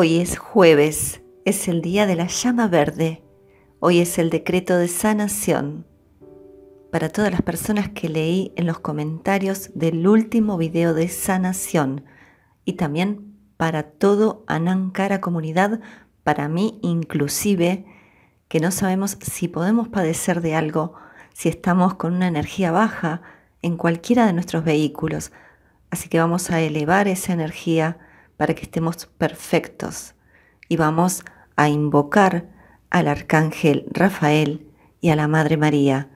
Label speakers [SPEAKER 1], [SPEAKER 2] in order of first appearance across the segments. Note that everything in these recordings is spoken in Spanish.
[SPEAKER 1] Hoy es jueves, es el día de la llama verde. Hoy es el decreto de sanación. Para todas las personas que leí en los comentarios del último video de sanación y también para todo Anankara comunidad, para mí inclusive, que no sabemos si podemos padecer de algo, si estamos con una energía baja en cualquiera de nuestros vehículos. Así que vamos a elevar esa energía para que estemos perfectos y vamos a invocar al Arcángel Rafael y a la Madre María.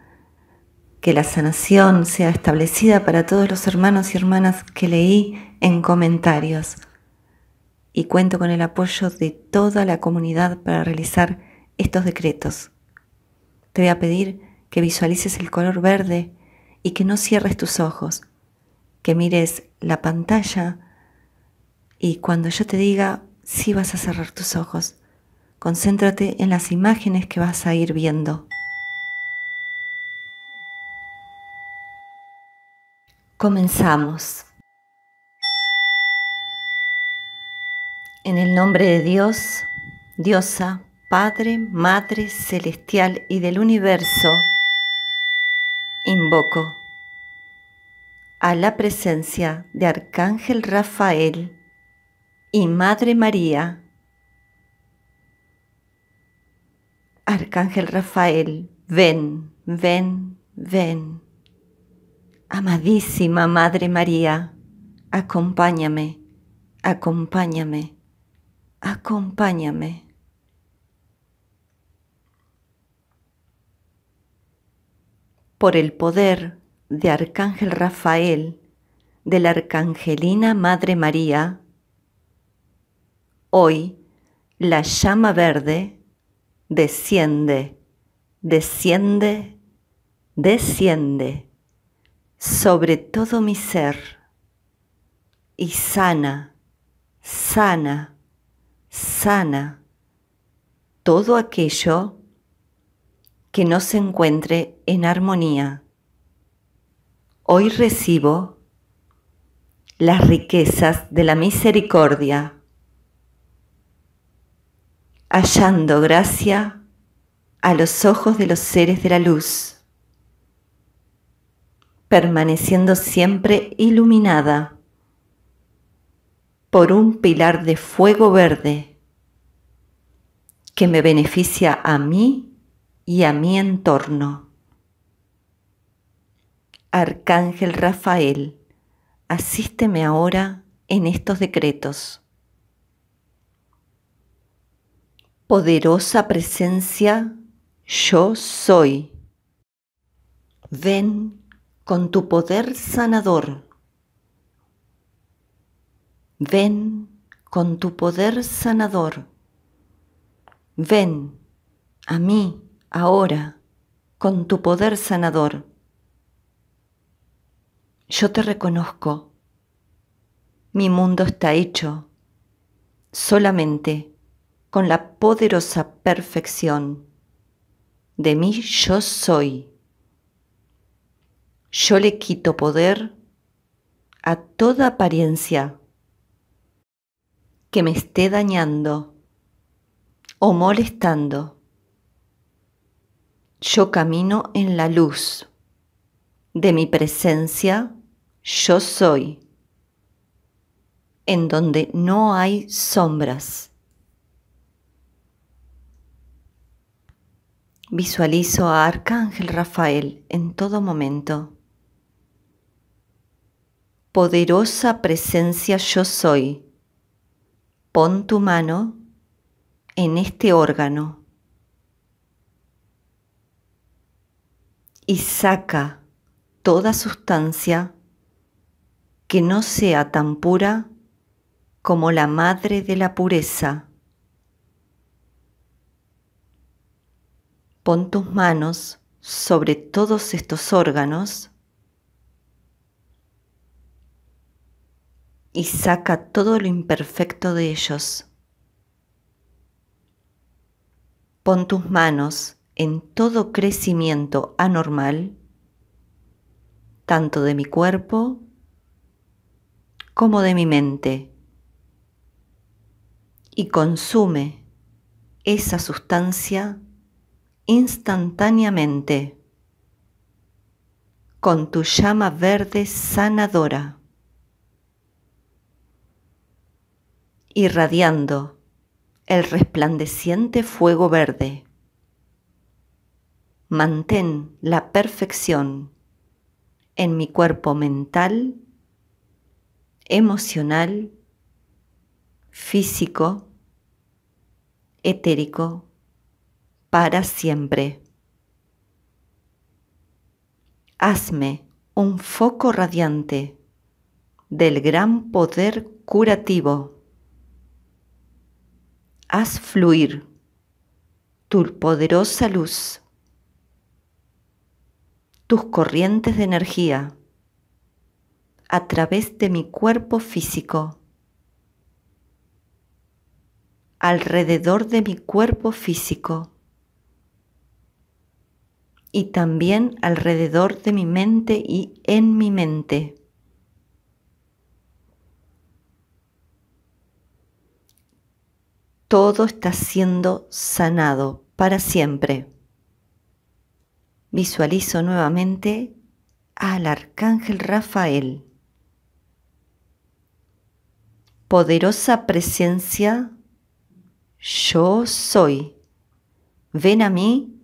[SPEAKER 1] Que la sanación sea establecida para todos los hermanos y hermanas que leí en comentarios. Y cuento con el apoyo de toda la comunidad para realizar estos decretos. Te voy a pedir que visualices el color verde y que no cierres tus ojos, que mires la pantalla y cuando yo te diga, si vas a cerrar tus ojos, concéntrate en las imágenes que vas a ir viendo. Comenzamos. En el nombre de Dios, Diosa, Padre, Madre Celestial y del Universo, invoco a la presencia de Arcángel Rafael y Madre María, Arcángel Rafael, ven, ven, ven. Amadísima Madre María, acompáñame, acompáñame, acompáñame. Por el poder de Arcángel Rafael, de la Arcangelina Madre María, Hoy la llama verde desciende, desciende, desciende sobre todo mi ser y sana, sana, sana todo aquello que no se encuentre en armonía. Hoy recibo las riquezas de la misericordia hallando gracia a los ojos de los seres de la luz, permaneciendo siempre iluminada por un pilar de fuego verde que me beneficia a mí y a mi entorno. Arcángel Rafael, asísteme ahora en estos decretos. poderosa presencia yo soy. Ven con tu poder sanador. Ven con tu poder sanador. Ven a mí ahora con tu poder sanador. Yo te reconozco. Mi mundo está hecho solamente con la poderosa perfección. De mí yo soy. Yo le quito poder a toda apariencia que me esté dañando o molestando. Yo camino en la luz. De mi presencia yo soy, en donde no hay sombras. Visualizo a Arcángel Rafael en todo momento. Poderosa presencia yo soy. Pon tu mano en este órgano y saca toda sustancia que no sea tan pura como la madre de la pureza. Pon tus manos sobre todos estos órganos y saca todo lo imperfecto de ellos. Pon tus manos en todo crecimiento anormal, tanto de mi cuerpo como de mi mente, y consume esa sustancia instantáneamente con tu llama verde sanadora, irradiando el resplandeciente fuego verde. Mantén la perfección en mi cuerpo mental, emocional, físico, etérico para siempre. Hazme un foco radiante del gran poder curativo. Haz fluir tu poderosa luz, tus corrientes de energía a través de mi cuerpo físico, alrededor de mi cuerpo físico y también alrededor de mi mente y en mi mente. Todo está siendo sanado para siempre. Visualizo nuevamente al arcángel Rafael. Poderosa presencia, yo soy. Ven a mí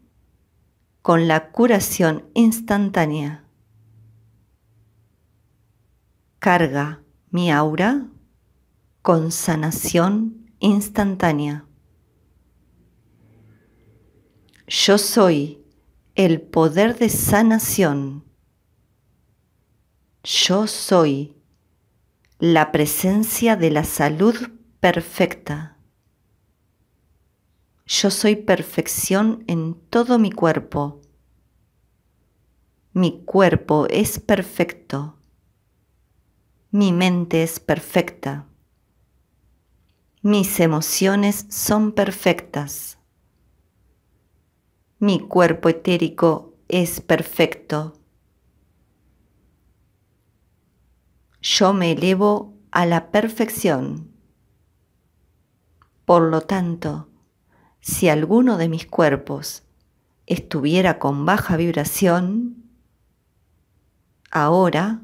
[SPEAKER 1] con la curación instantánea. Carga mi aura con sanación instantánea. Yo soy el poder de sanación. Yo soy la presencia de la salud perfecta. Yo soy perfección en todo mi cuerpo. Mi cuerpo es perfecto. Mi mente es perfecta. Mis emociones son perfectas. Mi cuerpo etérico es perfecto. Yo me elevo a la perfección. Por lo tanto, si alguno de mis cuerpos estuviera con baja vibración, ahora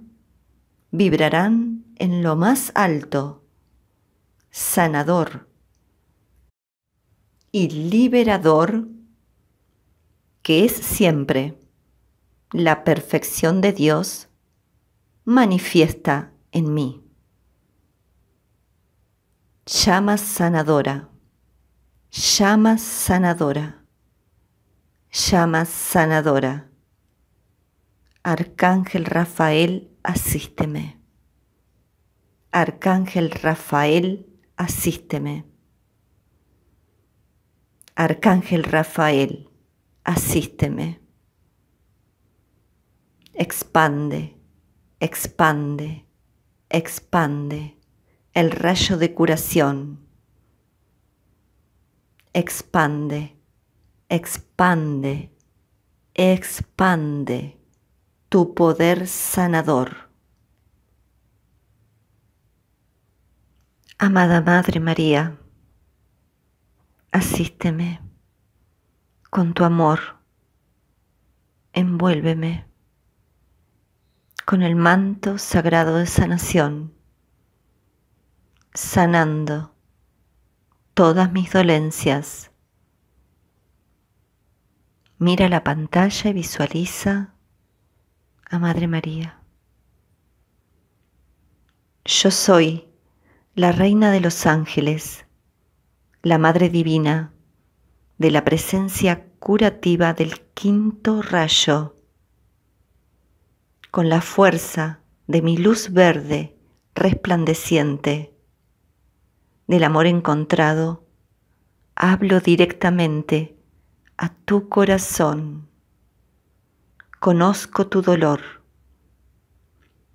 [SPEAKER 1] vibrarán en lo más alto, sanador y liberador, que es siempre la perfección de Dios manifiesta en mí. Llama sanadora llamas sanadora, llama sanadora. Arcángel Rafael, asísteme. Arcángel Rafael, asísteme. Arcángel Rafael, asísteme. Expande, expande, expande el rayo de curación expande, expande, expande tu poder sanador. Amada Madre María, asísteme con tu amor, envuélveme con el manto sagrado de sanación, sanando todas mis dolencias. Mira la pantalla y visualiza a Madre María. Yo soy la Reina de los Ángeles, la Madre Divina de la presencia curativa del quinto rayo. Con la fuerza de mi luz verde resplandeciente, del amor encontrado, hablo directamente a tu corazón. Conozco tu dolor.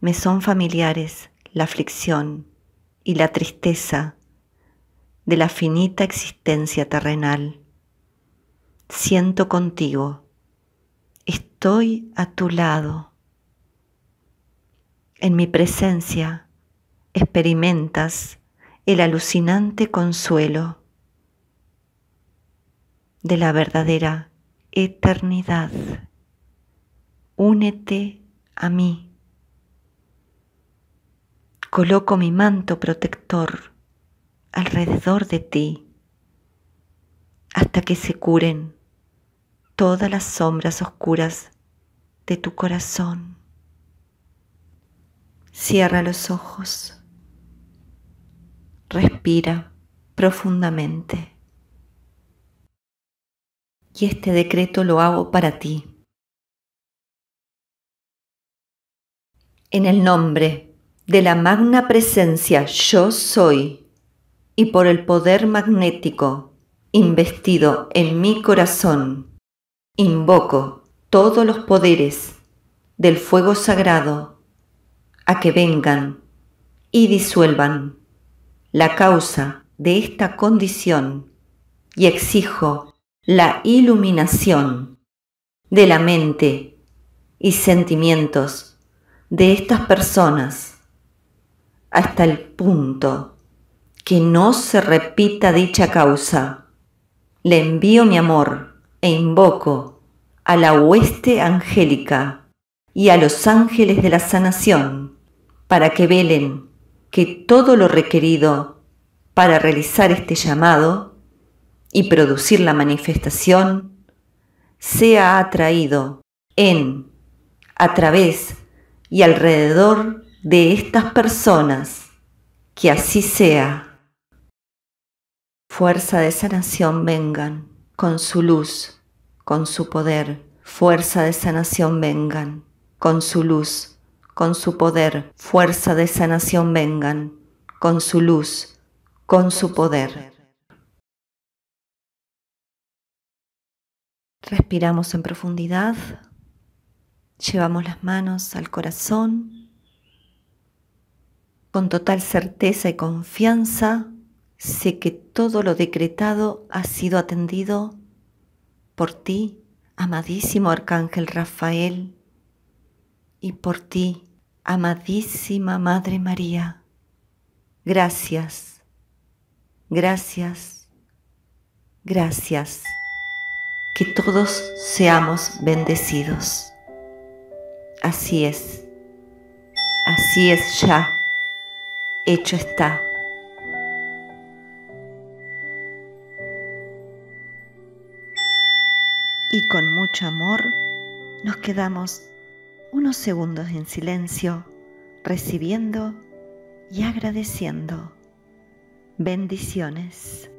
[SPEAKER 1] Me son familiares la aflicción y la tristeza de la finita existencia terrenal. Siento contigo. Estoy a tu lado. En mi presencia experimentas el alucinante consuelo de la verdadera eternidad. Únete a mí. Coloco mi manto protector alrededor de ti hasta que se curen todas las sombras oscuras de tu corazón. Cierra los ojos profundamente. Y este decreto lo hago para ti. En el nombre de la magna presencia yo soy y por el poder magnético investido en mi corazón, invoco todos los poderes del fuego sagrado a que vengan y disuelvan la causa de esta condición y exijo la iluminación de la mente y sentimientos de estas personas hasta el punto que no se repita dicha causa. Le envío mi amor e invoco a la hueste angélica y a los ángeles de la sanación para que velen que todo lo requerido para realizar este llamado y producir la manifestación sea atraído en, a través y alrededor de estas personas. Que así sea. Fuerza de sanación vengan con su luz, con su poder. Fuerza de sanación vengan con su luz, con su poder, fuerza de sanación vengan, con su luz, con su poder. Respiramos en profundidad, llevamos las manos al corazón, con total certeza y confianza, sé que todo lo decretado ha sido atendido por ti, amadísimo Arcángel Rafael, y por ti, Amadísima Madre María, gracias, gracias, gracias. Que todos seamos bendecidos. Así es, así es ya, hecho está. Y con mucho amor nos quedamos unos segundos en silencio, recibiendo y agradeciendo. Bendiciones.